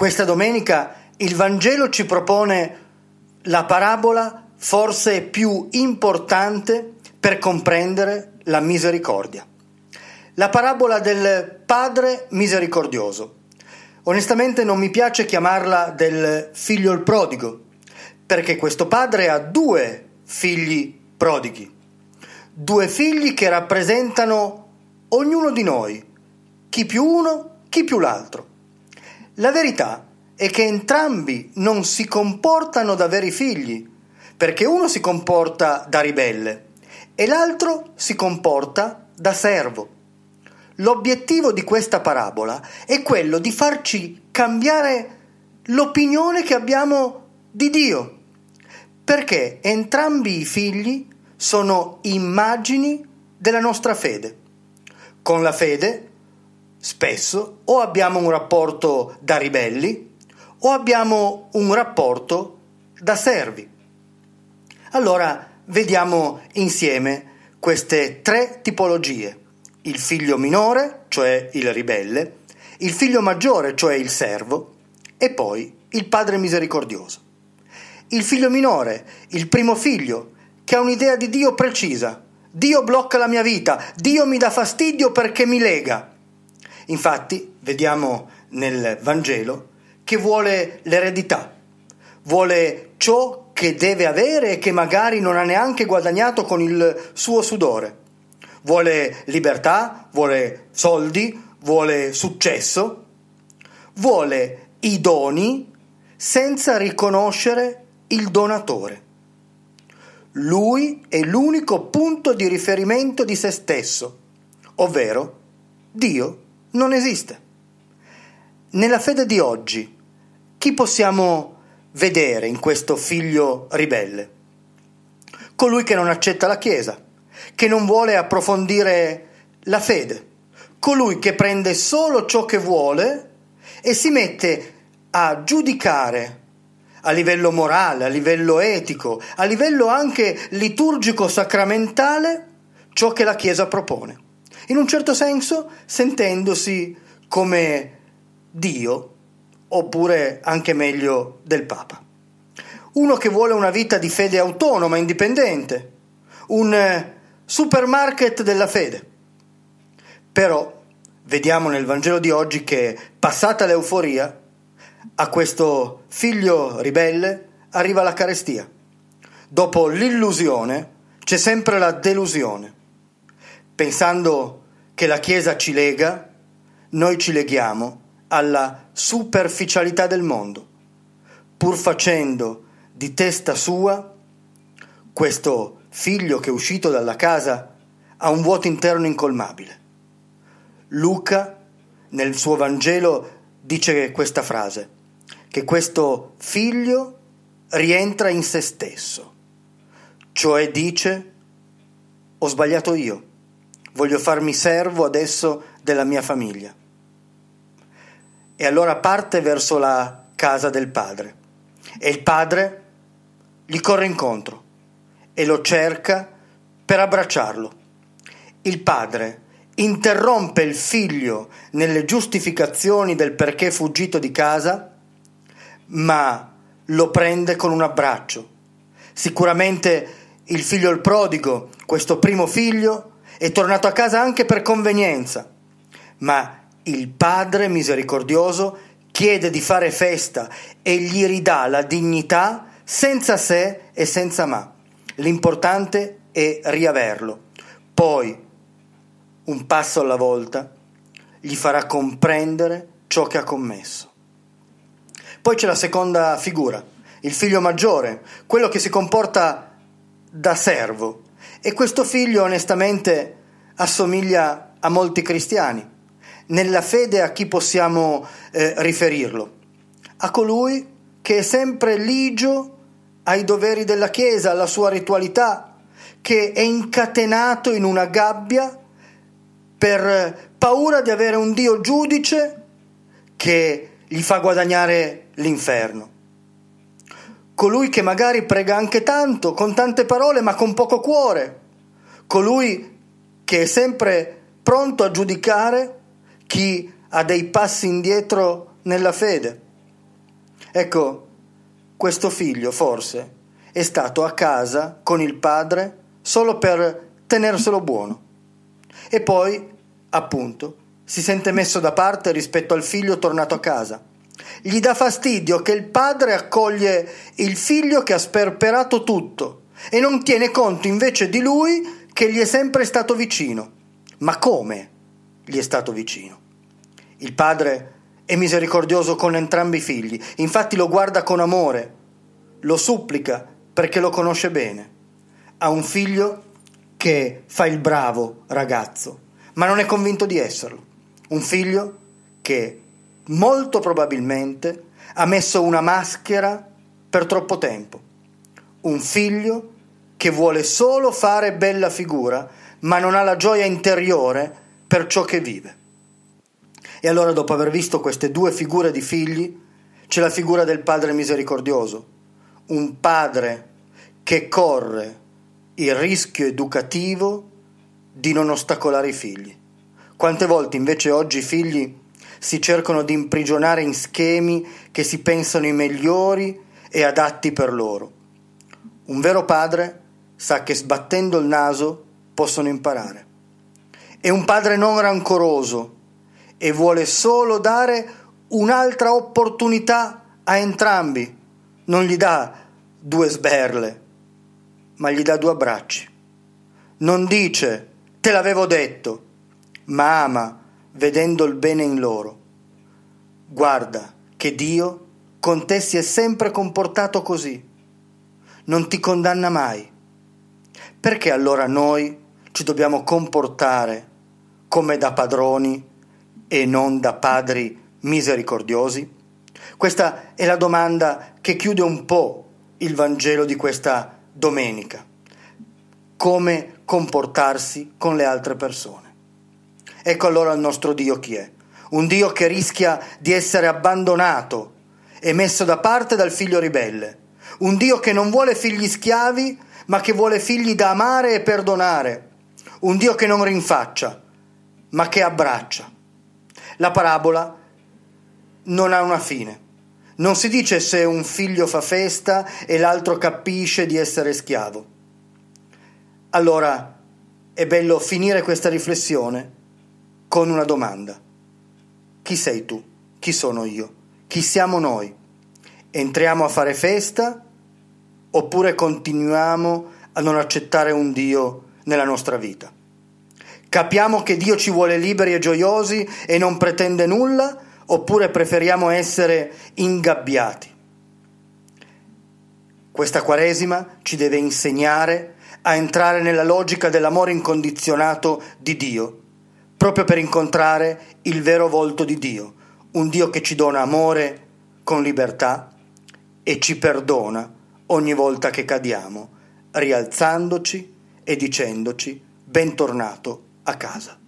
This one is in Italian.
Questa domenica il Vangelo ci propone la parabola forse più importante per comprendere la misericordia. La parabola del Padre misericordioso. Onestamente non mi piace chiamarla del figlio il prodigo, perché questo padre ha due figli prodighi, due figli che rappresentano ognuno di noi, chi più uno, chi più l'altro. La verità è che entrambi non si comportano da veri figli, perché uno si comporta da ribelle e l'altro si comporta da servo. L'obiettivo di questa parabola è quello di farci cambiare l'opinione che abbiamo di Dio, perché entrambi i figli sono immagini della nostra fede. Con la fede Spesso o abbiamo un rapporto da ribelli o abbiamo un rapporto da servi. Allora vediamo insieme queste tre tipologie. Il figlio minore, cioè il ribelle, il figlio maggiore, cioè il servo, e poi il padre misericordioso. Il figlio minore, il primo figlio, che ha un'idea di Dio precisa. Dio blocca la mia vita, Dio mi dà fastidio perché mi lega. Infatti, vediamo nel Vangelo che vuole l'eredità, vuole ciò che deve avere e che magari non ha neanche guadagnato con il suo sudore. Vuole libertà, vuole soldi, vuole successo, vuole i doni senza riconoscere il donatore. Lui è l'unico punto di riferimento di se stesso, ovvero Dio non esiste. Nella fede di oggi, chi possiamo vedere in questo figlio ribelle? Colui che non accetta la Chiesa, che non vuole approfondire la fede, colui che prende solo ciò che vuole e si mette a giudicare a livello morale, a livello etico, a livello anche liturgico sacramentale ciò che la Chiesa propone in un certo senso sentendosi come Dio, oppure anche meglio del Papa. Uno che vuole una vita di fede autonoma, indipendente, un eh, supermarket della fede. Però vediamo nel Vangelo di oggi che, passata l'euforia, a questo figlio ribelle arriva la carestia. Dopo l'illusione c'è sempre la delusione pensando che la Chiesa ci lega, noi ci leghiamo alla superficialità del mondo, pur facendo di testa sua questo figlio che è uscito dalla casa ha un vuoto interno incolmabile. Luca nel suo Vangelo dice questa frase, che questo figlio rientra in se stesso, cioè dice ho sbagliato io voglio farmi servo adesso della mia famiglia. E allora parte verso la casa del padre e il padre gli corre incontro e lo cerca per abbracciarlo. Il padre interrompe il figlio nelle giustificazioni del perché fuggito di casa, ma lo prende con un abbraccio. Sicuramente il figlio il prodigo, questo primo figlio, è tornato a casa anche per convenienza. Ma il Padre misericordioso chiede di fare festa e gli ridà la dignità senza se e senza ma. L'importante è riaverlo. Poi, un passo alla volta, gli farà comprendere ciò che ha commesso. Poi c'è la seconda figura, il figlio maggiore, quello che si comporta da servo, e questo figlio onestamente assomiglia a molti cristiani, nella fede a chi possiamo eh, riferirlo, a colui che è sempre ligio ai doveri della Chiesa, alla sua ritualità, che è incatenato in una gabbia per paura di avere un Dio giudice che gli fa guadagnare l'inferno colui che magari prega anche tanto, con tante parole ma con poco cuore, colui che è sempre pronto a giudicare chi ha dei passi indietro nella fede. Ecco, questo figlio forse è stato a casa con il padre solo per tenerselo buono e poi, appunto, si sente messo da parte rispetto al figlio tornato a casa gli dà fastidio che il padre accoglie il figlio che ha sperperato tutto e non tiene conto invece di lui che gli è sempre stato vicino. Ma come gli è stato vicino? Il padre è misericordioso con entrambi i figli, infatti lo guarda con amore, lo supplica perché lo conosce bene. Ha un figlio che fa il bravo ragazzo, ma non è convinto di esserlo. Un figlio che molto probabilmente ha messo una maschera per troppo tempo. Un figlio che vuole solo fare bella figura, ma non ha la gioia interiore per ciò che vive. E allora dopo aver visto queste due figure di figli, c'è la figura del padre misericordioso, un padre che corre il rischio educativo di non ostacolare i figli. Quante volte invece oggi i figli si cercano di imprigionare in schemi che si pensano i migliori e adatti per loro. Un vero padre sa che sbattendo il naso possono imparare. È un padre non rancoroso e vuole solo dare un'altra opportunità a entrambi. Non gli dà due sberle, ma gli dà due abbracci. Non dice te l'avevo detto, ma ama vedendo il bene in loro. Guarda che Dio con te si è sempre comportato così, non ti condanna mai. Perché allora noi ci dobbiamo comportare come da padroni e non da padri misericordiosi? Questa è la domanda che chiude un po' il Vangelo di questa domenica. Come comportarsi con le altre persone. Ecco allora il nostro Dio chi è. Un Dio che rischia di essere abbandonato e messo da parte dal figlio ribelle. Un Dio che non vuole figli schiavi, ma che vuole figli da amare e perdonare. Un Dio che non rinfaccia, ma che abbraccia. La parabola non ha una fine. Non si dice se un figlio fa festa e l'altro capisce di essere schiavo. Allora è bello finire questa riflessione con una domanda. Chi sei tu? Chi sono io? Chi siamo noi? Entriamo a fare festa oppure continuiamo a non accettare un Dio nella nostra vita? Capiamo che Dio ci vuole liberi e gioiosi e non pretende nulla oppure preferiamo essere ingabbiati? Questa Quaresima ci deve insegnare a entrare nella logica dell'amore incondizionato di Dio proprio per incontrare il vero volto di Dio, un Dio che ci dona amore con libertà e ci perdona ogni volta che cadiamo, rialzandoci e dicendoci bentornato a casa.